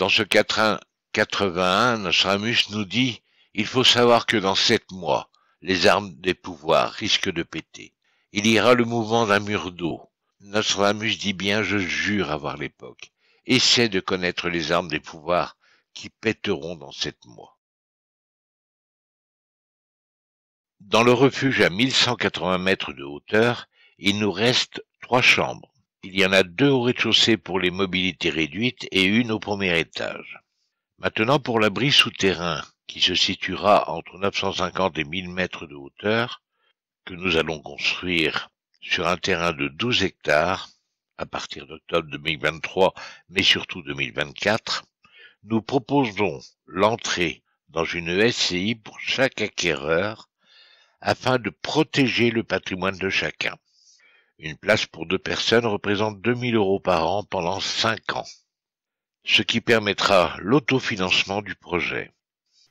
Dans ce 81, Nostramus nous dit Il faut savoir que dans sept mois, les armes des pouvoirs risquent de péter. Il ira le mouvement d'un mur d'eau. Nostramus dit bien Je jure avoir l'époque. Essaie de connaître les armes des pouvoirs qui péteront dans sept mois. Dans le refuge à 1180 mètres de hauteur, il nous reste trois chambres il y en a deux au rez-de-chaussée pour les mobilités réduites et une au premier étage. Maintenant pour l'abri souterrain, qui se situera entre 950 et 1000 mètres de hauteur, que nous allons construire sur un terrain de 12 hectares à partir d'octobre 2023, mais surtout 2024, nous proposons l'entrée dans une SCI pour chaque acquéreur afin de protéger le patrimoine de chacun. Une place pour deux personnes représente 2000 euros par an pendant cinq ans, ce qui permettra l'autofinancement du projet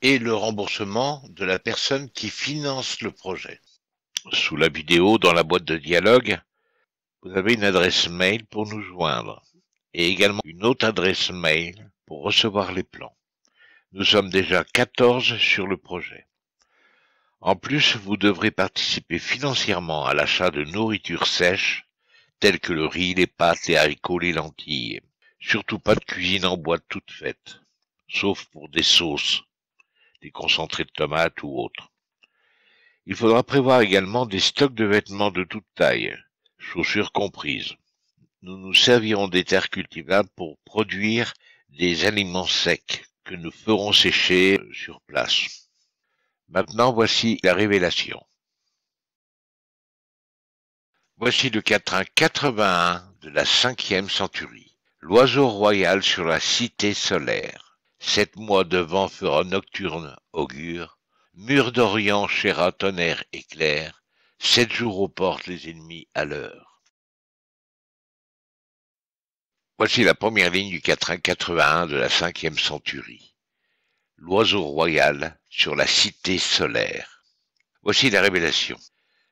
et le remboursement de la personne qui finance le projet. Sous la vidéo, dans la boîte de dialogue, vous avez une adresse mail pour nous joindre et également une autre adresse mail pour recevoir les plans. Nous sommes déjà 14 sur le projet. En plus, vous devrez participer financièrement à l'achat de nourriture sèche, telles que le riz, les pâtes, les haricots, les lentilles. Surtout pas de cuisine en boîte toute faite, sauf pour des sauces, des concentrés de tomates ou autres. Il faudra prévoir également des stocks de vêtements de toute taille, chaussures comprises. Nous nous servirons des terres cultivables pour produire des aliments secs que nous ferons sécher sur place. Maintenant voici la révélation. Voici le quatrain 81 de la cinquième centurie. L'oiseau royal sur la cité solaire. Sept mois de vent fera nocturne augure. Mur d'Orient chéra tonnerre éclair. Sept jours aux portes les ennemis à l'heure. Voici la première ligne du quatrain 81 de la cinquième centurie. L'oiseau royal sur la cité solaire. Voici la révélation.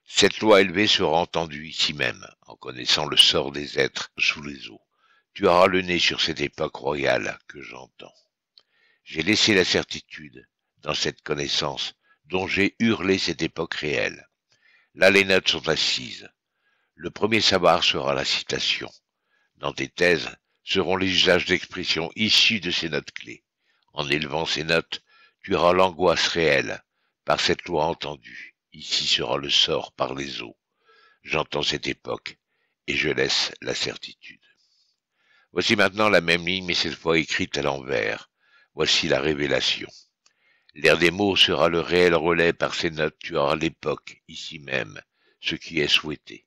Cette loi élevée sera entendue ici même, en connaissant le sort des êtres sous les eaux. Tu auras le nez sur cette époque royale que j'entends. J'ai laissé la certitude dans cette connaissance dont j'ai hurlé cette époque réelle. Là les notes sont assises. Le premier savoir sera la citation. Dans tes thèses seront les usages d'expression issus de ces notes clés. En élevant ces notes, auras l'angoisse réelle par cette loi entendue. Ici sera le sort par les eaux. J'entends cette époque et je laisse la certitude. Voici maintenant la même ligne, mais cette fois écrite à l'envers. Voici la révélation. L'air des mots sera le réel relais par ces notes, tu auras l'époque, ici même, ce qui est souhaité.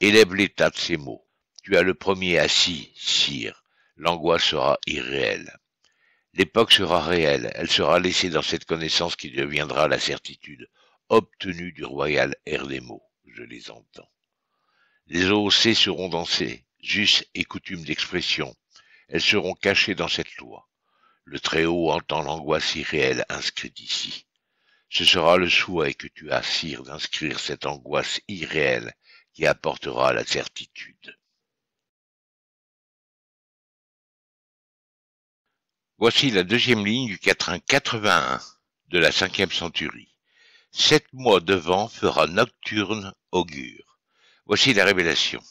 Élève l'état de ces mots. Tu as le premier assis, sire. L'angoisse sera irréelle. L'époque sera réelle, elle sera laissée dans cette connaissance qui deviendra la certitude obtenue du royal Erdemo, je les entends. Les OOC seront dansées, jus et coutumes d'expression, elles seront cachées dans cette loi. Le Très-Haut entend l'angoisse irréelle inscrite ici. Ce sera le souhait que tu as, Sire, d'inscrire cette angoisse irréelle qui apportera la certitude. Voici la deuxième ligne du quatrain 81 de la cinquième centurie. Sept mois devant vent fera nocturne augure. Voici la révélation.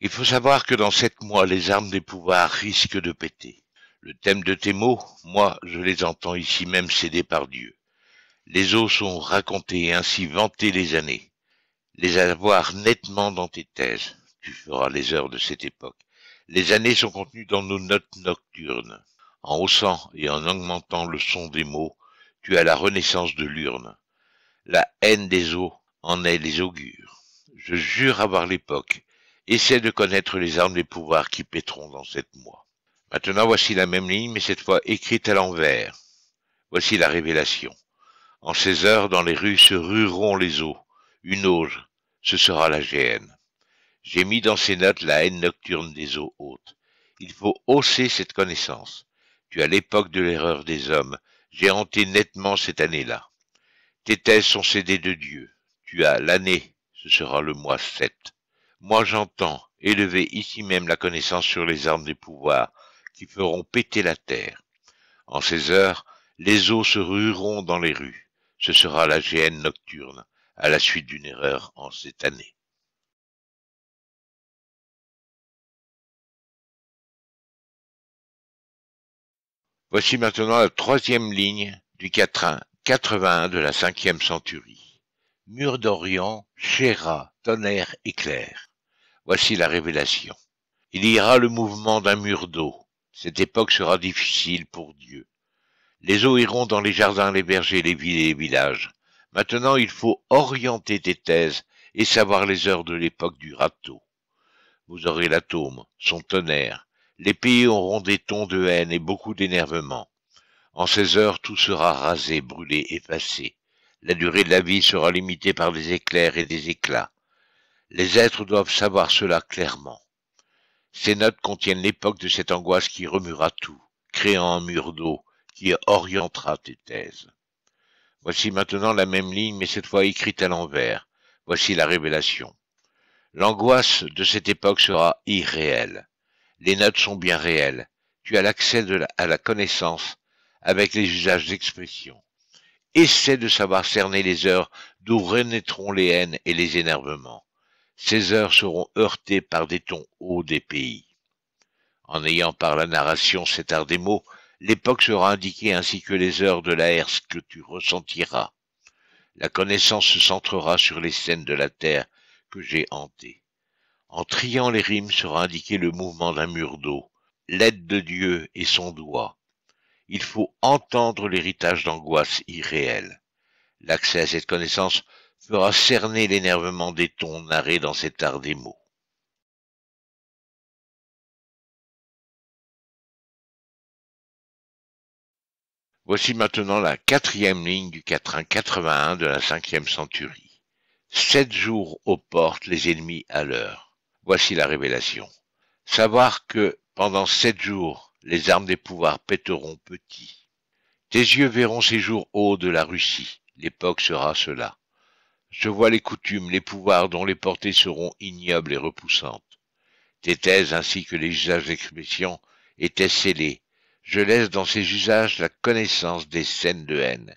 Il faut savoir que dans sept mois, les armes des pouvoirs risquent de péter. Le thème de tes mots, moi, je les entends ici même cédés par Dieu. Les eaux sont racontées et ainsi vantées les années. Les avoir nettement dans tes thèses. Tu feras les heures de cette époque. Les années sont contenues dans nos notes nocturnes. En haussant et en augmentant le son des mots, tu as la renaissance de l'urne. La haine des eaux en est les augures. Je jure avoir l'époque. Essaie de connaître les armes des pouvoirs qui pétront dans cette mois. Maintenant voici la même ligne, mais cette fois écrite à l'envers. Voici la révélation. En ces heures, dans les rues se rueront les eaux. Une auge, ce sera la géhenne. J'ai mis dans ces notes la haine nocturne des eaux hautes. Il faut hausser cette connaissance. Tu as l'époque de l'erreur des hommes. J'ai hanté nettement cette année-là. Tes thèses sont cédées de Dieu. Tu as l'année, ce sera le mois sept. Moi j'entends élever ici même la connaissance sur les armes des pouvoirs qui feront péter la terre. En ces heures, les eaux se rueront dans les rues. Ce sera la géhenne nocturne, à la suite d'une erreur en cette année. Voici maintenant la troisième ligne du quatrain 81 de la cinquième centurie. Mur d'Orient, Chéra, tonnerre, éclair. Voici la révélation. Il y aura le mouvement d'un mur d'eau. Cette époque sera difficile pour Dieu. Les eaux iront dans les jardins, les bergers, les villes et les villages. Maintenant, il faut orienter tes thèses et savoir les heures de l'époque du râteau. Vous aurez l'atome, son tonnerre, les pays auront des tons de haine et beaucoup d'énervement. En ces heures, tout sera rasé, brûlé, effacé. La durée de la vie sera limitée par des éclairs et des éclats. Les êtres doivent savoir cela clairement. Ces notes contiennent l'époque de cette angoisse qui remuera tout, créant un mur d'eau qui orientera tes thèses. Voici maintenant la même ligne, mais cette fois écrite à l'envers. Voici la révélation. L'angoisse de cette époque sera irréelle les notes sont bien réelles. Tu as l'accès à la connaissance avec les usages d'expression. Essaie de savoir cerner les heures d'où renaîtront les haines et les énervements. Ces heures seront heurtées par des tons hauts des pays. En ayant par la narration cet art des mots, l'époque sera indiquée ainsi que les heures de la herse que tu ressentiras. La connaissance se centrera sur les scènes de la terre que j'ai hantées. En triant les rimes sera indiqué le mouvement d'un mur d'eau, l'aide de Dieu et son doigt. Il faut entendre l'héritage d'angoisse irréelle. L'accès à cette connaissance fera cerner l'énervement des tons narrés dans cet art des mots. Voici maintenant la quatrième ligne du quatrain 81 de la cinquième centurie. Sept jours aux portes, les ennemis à l'heure. Voici la révélation. Savoir que, pendant sept jours, les armes des pouvoirs péteront petit. Tes yeux verront ces jours hauts de la Russie. L'époque sera cela. Je vois les coutumes, les pouvoirs dont les portées seront ignobles et repoussantes. Tes thèses ainsi que les usages d'expression étaient scellés. Je laisse dans ces usages la connaissance des scènes de haine.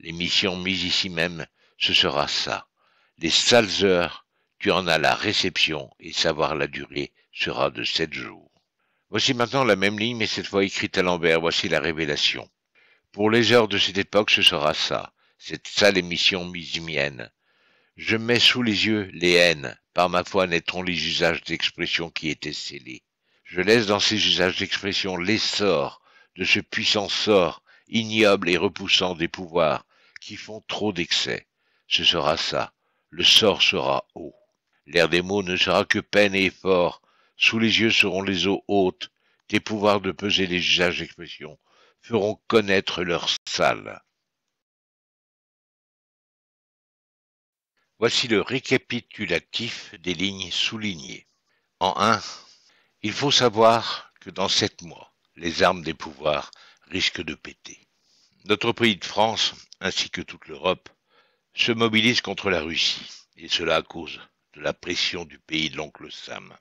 Les missions mises ici même, ce sera ça. Les sales heures tu en as la réception et savoir la durée sera de sept jours. Voici maintenant la même ligne, mais cette fois écrite à Lambert, voici la révélation. Pour les heures de cette époque, ce sera ça, cette sale mise mienne. Je mets sous les yeux les haines, par ma foi naîtront les usages d'expression qui étaient scellés. Je laisse dans ces usages d'expression l'essor de ce puissant sort, ignoble et repoussant des pouvoirs, qui font trop d'excès. Ce sera ça, le sort sera haut. L'air des mots ne sera que peine et effort. Sous les yeux seront les eaux hautes. Tes pouvoirs de peser les usages d'expression feront connaître leur salle. Voici le récapitulatif des lignes soulignées. En 1, il faut savoir que dans sept mois, les armes des pouvoirs risquent de péter. Notre pays de France, ainsi que toute l'Europe, se mobilise contre la Russie, et cela à cause de la pression du pays de l'oncle Sam.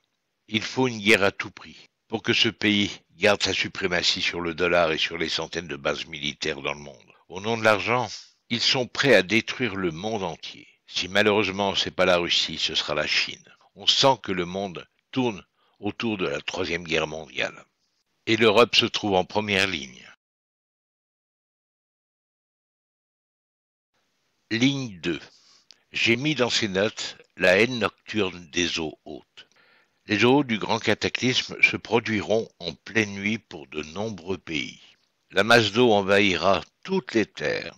Il faut une guerre à tout prix pour que ce pays garde sa suprématie sur le dollar et sur les centaines de bases militaires dans le monde. Au nom de l'argent, ils sont prêts à détruire le monde entier. Si malheureusement ce n'est pas la Russie, ce sera la Chine. On sent que le monde tourne autour de la Troisième Guerre mondiale. Et l'Europe se trouve en première ligne. Ligne 2. J'ai mis dans ces notes la haine nocturne des eaux hautes. Les eaux du grand cataclysme se produiront en pleine nuit pour de nombreux pays. La masse d'eau envahira toutes les terres,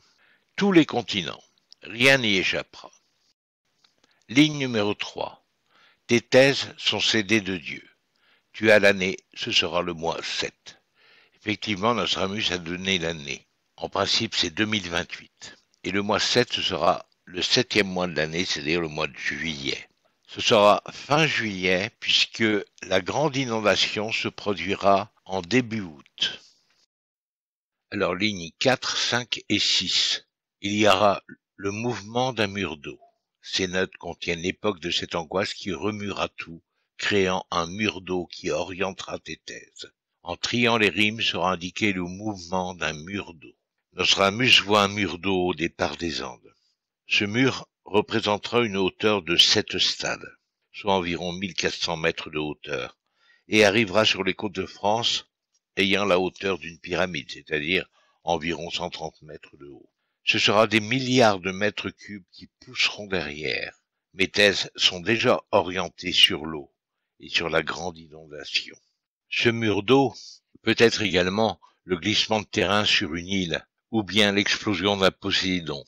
tous les continents. Rien n'y échappera. Ligne numéro 3. Tes thèses sont cédées de Dieu. Tu as l'année, ce sera le mois 7. Effectivement, Nostradamus a donné l'année. En principe, c'est 2028. Et le mois 7, ce sera le septième mois de l'année, c'est-à-dire le mois de juillet. Ce sera fin juillet puisque la grande inondation se produira en début août. Alors lignes 4, 5 et 6. Il y aura le mouvement d'un mur d'eau. Ces notes contiennent l'époque de cette angoisse qui remuera tout, créant un mur d'eau qui orientera tes thèses. En triant les rimes sera indiqué le mouvement d'un mur d'eau. Nostramus voit un mur d'eau au départ des Andes. Ce mur représentera une hauteur de sept stades, soit environ 1400 mètres de hauteur, et arrivera sur les côtes de France ayant la hauteur d'une pyramide, c'est-à-dire environ 130 mètres de haut. Ce sera des milliards de mètres cubes qui pousseront derrière. Mes thèses sont déjà orientées sur l'eau et sur la grande inondation. Ce mur d'eau peut être également le glissement de terrain sur une île, ou bien l'explosion d'un Poséidon,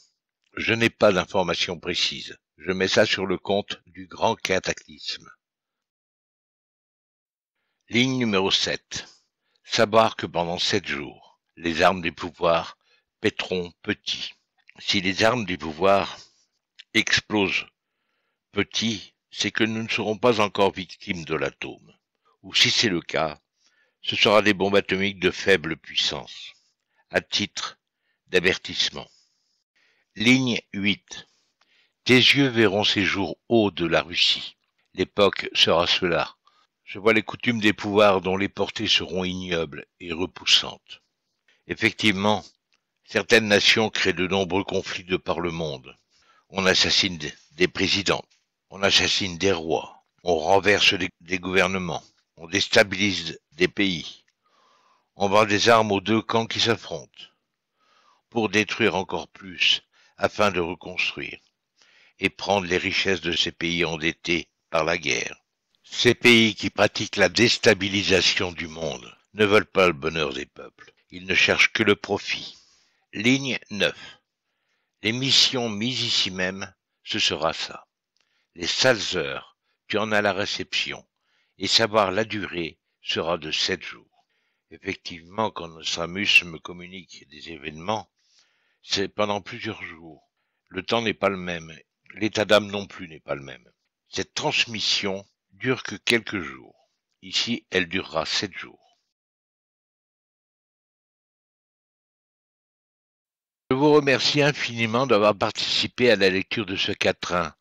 je n'ai pas d'informations précises. Je mets ça sur le compte du grand cataclysme. Ligne numéro 7. Savoir que pendant sept jours, les armes du pouvoir pétront petit. Si les armes du pouvoir explosent petit, c'est que nous ne serons pas encore victimes de l'atome. Ou si c'est le cas, ce sera des bombes atomiques de faible puissance. À titre d'avertissement. Ligne 8. Tes yeux verront ces jours hauts de la Russie. L'époque sera cela. Je vois les coutumes des pouvoirs dont les portées seront ignobles et repoussantes. Effectivement, certaines nations créent de nombreux conflits de par le monde. On assassine des présidents, on assassine des rois, on renverse des gouvernements, on déstabilise des pays, on vend des armes aux deux camps qui s'affrontent. Pour détruire encore plus afin de reconstruire et prendre les richesses de ces pays endettés par la guerre. Ces pays qui pratiquent la déstabilisation du monde ne veulent pas le bonheur des peuples, ils ne cherchent que le profit. Ligne 9. Les missions mises ici même, ce sera ça. Les sales heures, tu en as la réception, et savoir la durée sera de sept jours. Effectivement, quand Samus me communique des événements, c'est pendant plusieurs jours. Le temps n'est pas le même. L'état d'âme non plus n'est pas le même. Cette transmission dure que quelques jours. Ici, elle durera sept jours. Je vous remercie infiniment d'avoir participé à la lecture de ce quatrain.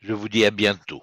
Je vous dis à bientôt.